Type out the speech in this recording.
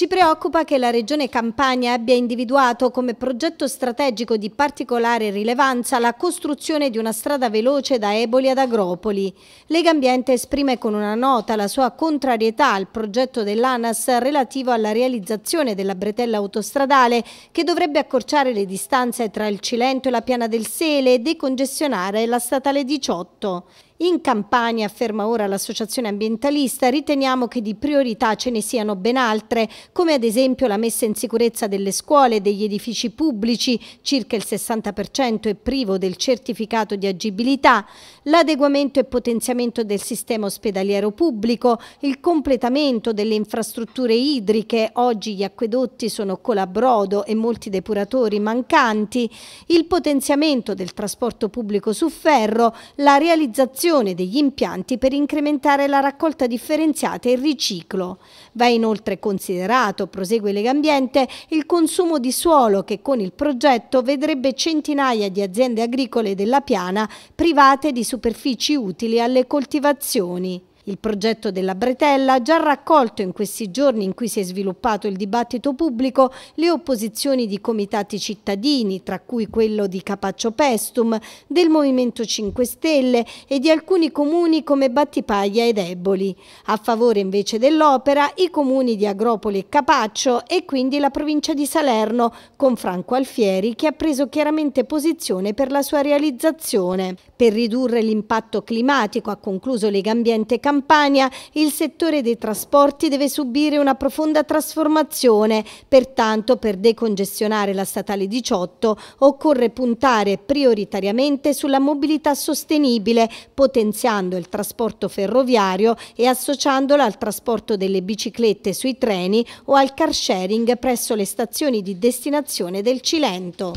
Ci preoccupa che la Regione Campania abbia individuato come progetto strategico di particolare rilevanza la costruzione di una strada veloce da Eboli ad Agropoli. Lega Ambiente esprime con una nota la sua contrarietà al progetto dell'ANAS relativo alla realizzazione della bretella autostradale che dovrebbe accorciare le distanze tra il Cilento e la Piana del Sele e decongestionare la statale 18. In Campania, afferma ora l'associazione ambientalista, riteniamo che di priorità ce ne siano ben altre, come ad esempio la messa in sicurezza delle scuole e degli edifici pubblici, circa il 60% è privo del certificato di agibilità, l'adeguamento e potenziamento del sistema ospedaliero pubblico, il completamento delle infrastrutture idriche, oggi gli acquedotti sono colabrodo e molti depuratori mancanti, il potenziamento del trasporto pubblico su ferro, la realizzazione dotazione degli impianti per incrementare la raccolta differenziata e il riciclo. Va inoltre considerato, prosegue Legambiente, il consumo di suolo che con il progetto vedrebbe centinaia di aziende agricole della piana private di superfici utili alle coltivazioni. Il progetto della Bretella, ha già raccolto in questi giorni in cui si è sviluppato il dibattito pubblico, le opposizioni di comitati cittadini, tra cui quello di Capaccio Pestum, del Movimento 5 Stelle e di alcuni comuni come Battipaglia ed Eboli. A favore invece dell'opera i comuni di Agropoli e Capaccio e quindi la provincia di Salerno, con Franco Alfieri che ha preso chiaramente posizione per la sua realizzazione. Per ridurre l'impatto climatico, ha concluso Lega Ambiente Capaccio, Campania il settore dei trasporti deve subire una profonda trasformazione, pertanto per decongestionare la statale 18 occorre puntare prioritariamente sulla mobilità sostenibile, potenziando il trasporto ferroviario e associandola al trasporto delle biciclette sui treni o al car sharing presso le stazioni di destinazione del Cilento.